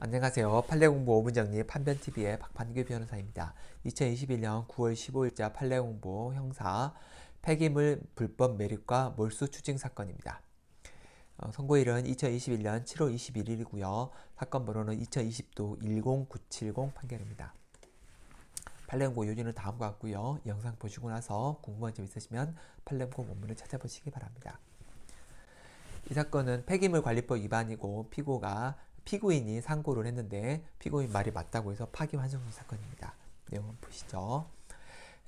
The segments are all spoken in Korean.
안녕하세요. 판례공부 5분정리 판변TV의 박판규 변호사입니다. 2021년 9월 15일자 판례공부 형사 폐기물 불법 매립과 몰수 추징 사건입니다. 어, 선고일은 2021년 7월 21일이고요. 사건 번호는 2020도 10970 판결입니다. 판례공부 요지는 다음과 같고요. 영상 보시고 나서 궁금한 점 있으시면 판례공부 원문을 찾아보시기 바랍니다. 이 사건은 폐기물 관리법 위반이고 피고가 피고인이 상고를 했는데 피고인 말이 맞다고 해서 파기환송된 사건입니다. 내용 보시죠.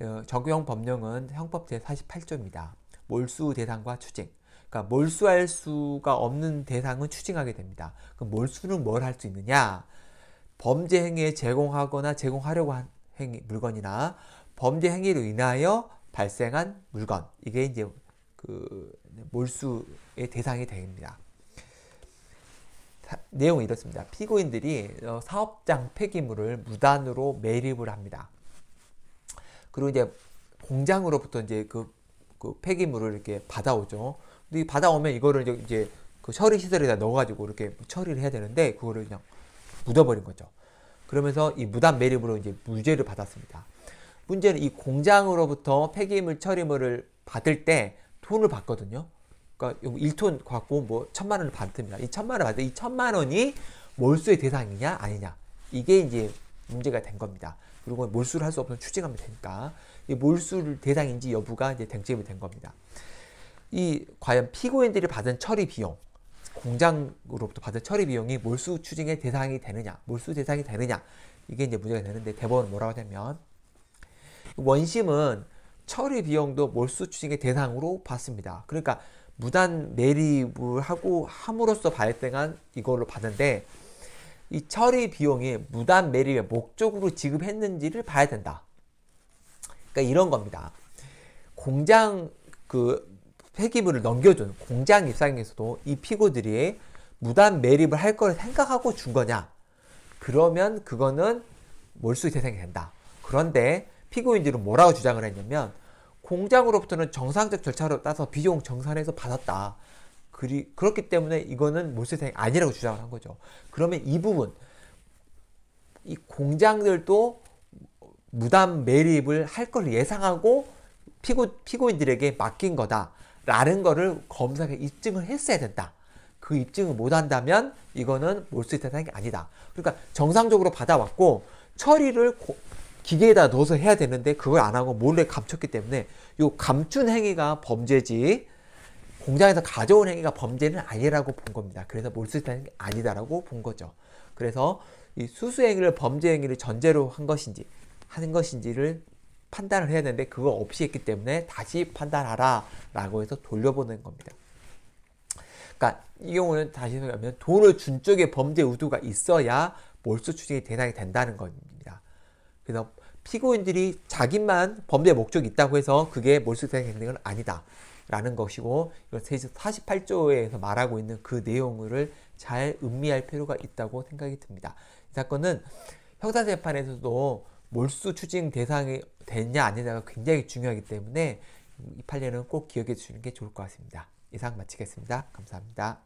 어, 적용 법령은 형법 제48조입니다. 몰수 대상과 추징. 그러니까 몰수할 수가 없는 대상은 추징하게 됩니다. 그 몰수는 뭘 할 수 있느냐? 범죄 행위에 제공하거나 제공하려고 한 행위, 물건이나 범죄 행위로 인하여 발생한 물건. 이게 이제 그 몰수의 대상이 됩니다. 내용이 이렇습니다. 피고인들이 어, 사업장 폐기물을 무단으로 매립을 합니다. 그리고 이제 공장으로부터 이제 그, 그 폐기물을 이렇게 받아오죠. 근데 받아오면 이거를 이제 그 처리 시설에다 넣어가지고 이렇게 처리를 해야 되는데 그거를 그냥 묻어버린 거죠. 그러면서 이 무단 매립으로 이제 무죄를 받았습니다. 문제는 이 공장으로부터 폐기물 처리물을 받을 때 돈을 받거든요. 그러니까 1톤 갖고 뭐 천만 원을 받습니다. 이 천만 원을 받는 이 천만 원이 몰수의 대상이냐 아니냐 이게 이제 문제가 된 겁니다. 그리고 몰수를 할 수 없으면 추징하면 되니까 이 몰수를 대상인지 여부가 이제 쟁점이 된 겁니다. 이 과연 피고인들이 받은 처리 비용 공장으로부터 받은 처리 비용이 몰수 추징의 대상이 되느냐 몰수 대상이 되느냐 이게 이제 문제가 되는데 대법원은 뭐라고 하냐면 원심은 처리 비용도 몰수 추징의 대상으로 봤습니다. 그러니까 무단 매립을 하고 함으로써 발생한 이걸로 봤는데 이 처리 비용이 무단 매립의 목적으로 지급했는지를 봐야 된다. 그러니까 이런 겁니다. 공장 그 폐기물을 넘겨준 공장 입장에서도 이 피고들이 무단 매립을 할 거를 생각하고 준 거냐? 그러면 그거는 몰수의 대이 된다. 그런데 피고인들은 뭐라고 주장을 했냐면 공장으로부터는 정상적 절차로 따서 비용 정산해서 받았다. 그리, 그렇기 때문에 이거는 몰수세액 아니라고 주장을 한 거죠. 그러면 이 부분, 이 공장들도 무단 매립을 할 걸 예상하고 피고, 피고인들에게 맡긴 거다라는 거를 검사가 입증을 했어야 된다. 그 입증을 못한다면 이거는 몰수세액이 아니다. 그러니까 정상적으로 받아왔고 처리를 고, 기계에다 넣어서 해야 되는데 그걸 안 하고 몰래 감췄기 때문에 이 감춘 행위가 범죄지 공장에서 가져온 행위가 범죄는 아니라고 본 겁니다. 그래서 몰수수게 아니다라고 본 거죠. 그래서 이 수수 행위를 범죄 행위를 전제로 한 것인지 하는 것인지를 판단을 해야 되는데 그거 없이 했기 때문에 다시 판단하라라고 해서 돌려보낸 겁니다. 그러니까 이 경우는 다시 생각하면 돈을 준 쪽에 범죄 의도가 있어야 몰수 추징이 대상이 된다는 겁니다. 그래서 피고인들이 자기만 범죄 목적이 있다고 해서 그게 몰수세 행위는 아니다. 라는 것이고 이걸 세조 48조에서 말하고 있는 그 내용을 잘 음미할 필요가 있다고 생각이 듭니다. 이 사건은 형사재판에서도 몰수 추징 대상이 됐냐 아니냐가 굉장히 중요하기 때문에 이 판례는 꼭 기억해 주시는 게 좋을 것 같습니다. 이상 마치겠습니다. 감사합니다.